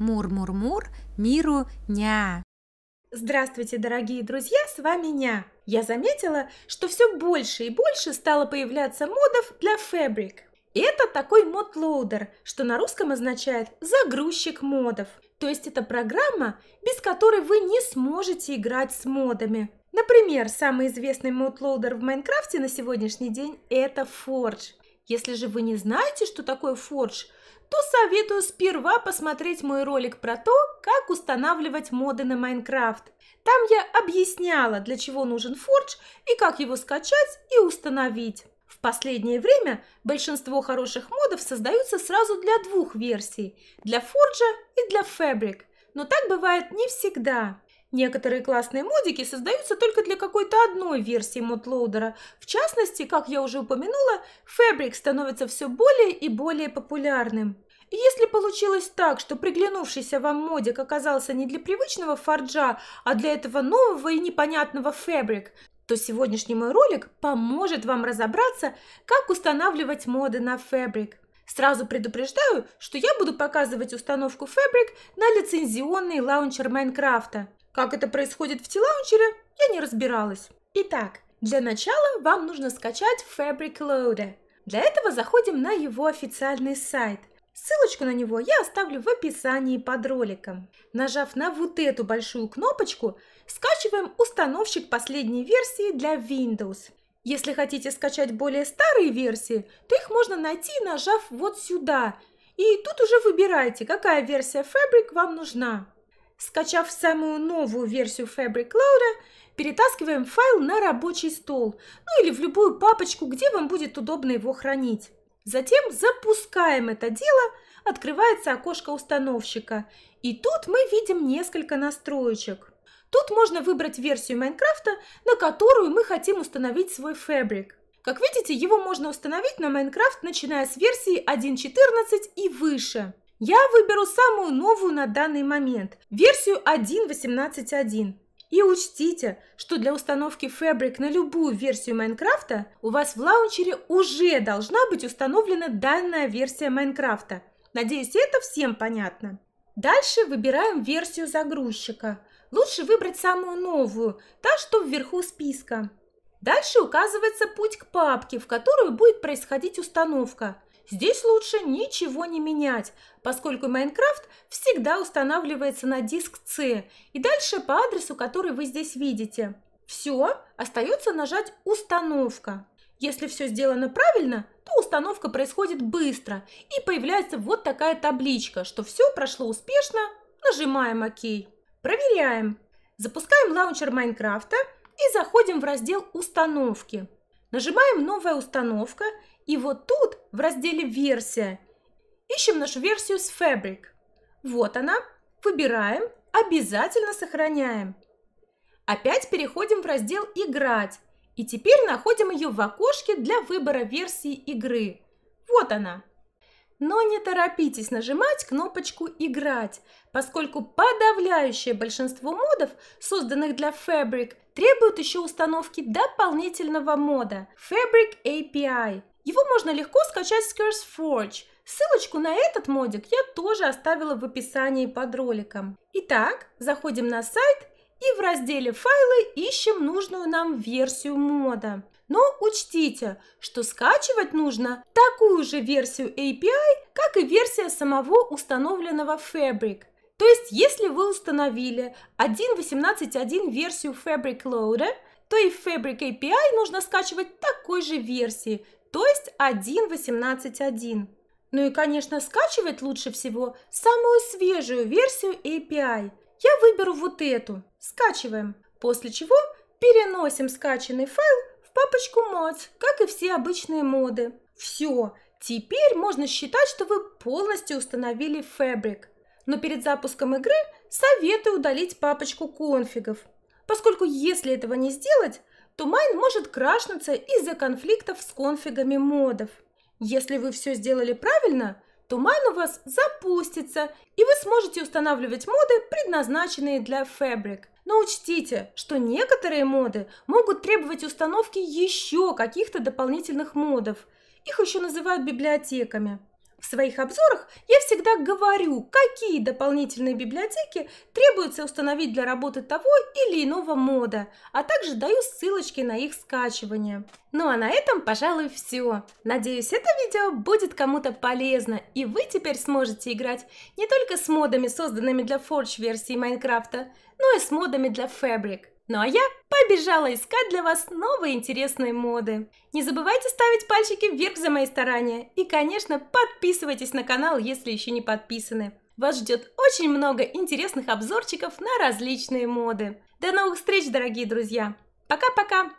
Мур-мур-мур, миру ня. Здравствуйте, дорогие друзья, с вами Ня. Я заметила, что все больше и больше стало появляться модов для фабрик. Это такой мод что на русском означает «загрузчик модов». То есть это программа, без которой вы не сможете играть с модами. Например, самый известный мод в Майнкрафте на сегодняшний день – это Forge. Если же вы не знаете, что такое фордж, то советую сперва посмотреть мой ролик про то, как устанавливать моды на Майнкрафт. Там я объясняла, для чего нужен фордж и как его скачать и установить. В последнее время большинство хороших модов создаются сразу для двух версий – для Forge и для Fabric. Но так бывает не всегда. Некоторые классные модики создаются только для какой-то одной версии модлоудера. В частности, как я уже упомянула, Fabric становится все более и более популярным. если получилось так, что приглянувшийся вам модик оказался не для привычного фарджа, а для этого нового и непонятного Fabric, то сегодняшний мой ролик поможет вам разобраться, как устанавливать моды на Fabric. Сразу предупреждаю, что я буду показывать установку Fabric на лицензионный лаунчер Майнкрафта. Как это происходит в t я не разбиралась. Итак, для начала вам нужно скачать Fabric Loader. Для этого заходим на его официальный сайт. Ссылочку на него я оставлю в описании под роликом. Нажав на вот эту большую кнопочку, скачиваем установщик последней версии для Windows. Если хотите скачать более старые версии, то их можно найти, нажав вот сюда. И тут уже выбирайте, какая версия Fabric вам нужна скачав самую новую версию Fabric Cloud, перетаскиваем файл на рабочий стол, ну или в любую папочку, где вам будет удобно его хранить. Затем запускаем это дело, открывается окошко установщика, и тут мы видим несколько настроечек. Тут можно выбрать версию Майнкрафта, на которую мы хотим установить свой Fabric. Как видите, его можно установить на Майнкрафт, начиная с версии 1.14 и выше. Я выберу самую новую на данный момент, версию 1.18.1. И учтите, что для установки Fabric на любую версию Майнкрафта у вас в лаунчере уже должна быть установлена данная версия Майнкрафта. Надеюсь, это всем понятно. Дальше выбираем версию загрузчика. Лучше выбрать самую новую, та, что вверху списка. Дальше указывается путь к папке, в которую будет происходить установка. Здесь лучше ничего не менять, поскольку Майнкрафт всегда устанавливается на диск C и дальше по адресу, который вы здесь видите. Все, остается нажать «Установка». Если все сделано правильно, то установка происходит быстро и появляется вот такая табличка, что все прошло успешно, нажимаем «Ок». Проверяем. Запускаем лаунчер Майнкрафта и заходим в раздел «Установки». Нажимаем «Новая установка» и вот тут в разделе «Версия» ищем нашу версию с Fabric. Вот она, выбираем, обязательно сохраняем. Опять переходим в раздел «Играть» и теперь находим ее в окошке для выбора версии игры. Вот она. Но не торопитесь нажимать кнопочку «Играть», поскольку подавляющее большинство модов, созданных для Fabric, требует еще установки дополнительного мода Fabric API. Его можно легко скачать с CurseForge. Ссылочку на этот модик я тоже оставила в описании под роликом. Итак, заходим на сайт и в разделе «Файлы» ищем нужную нам версию мода. Но учтите, что скачивать нужно такую же версию API, как и версия самого установленного Fabric. То есть, если вы установили 1.18.1 версию Fabric Loader, то и в Fabric API нужно скачивать такой же версии, то есть 1.18.1. Ну и, конечно, скачивать лучше всего самую свежую версию API. Я выберу вот эту. Скачиваем. После чего переносим скачанный файл в папочку mods, как и все обычные моды. Все, теперь можно считать, что вы полностью установили Fabric но перед запуском игры советую удалить папочку конфигов, поскольку если этого не сделать, то майн может крашнуться из-за конфликтов с конфигами модов. Если вы все сделали правильно, то майн у вас запустится, и вы сможете устанавливать моды, предназначенные для Fabric. Но учтите, что некоторые моды могут требовать установки еще каких-то дополнительных модов. Их еще называют библиотеками. В своих обзорах я всегда говорю, какие дополнительные библиотеки требуется установить для работы того или иного мода, а также даю ссылочки на их скачивание. Ну а на этом, пожалуй, все. Надеюсь, это видео будет кому-то полезно, и вы теперь сможете играть не только с модами, созданными для Forge версии Майнкрафта, но и с модами для Fabric. Ну а я побежала искать для вас новые интересные моды. Не забывайте ставить пальчики вверх за мои старания. И, конечно, подписывайтесь на канал, если еще не подписаны. Вас ждет очень много интересных обзорчиков на различные моды. До новых встреч, дорогие друзья! Пока-пока!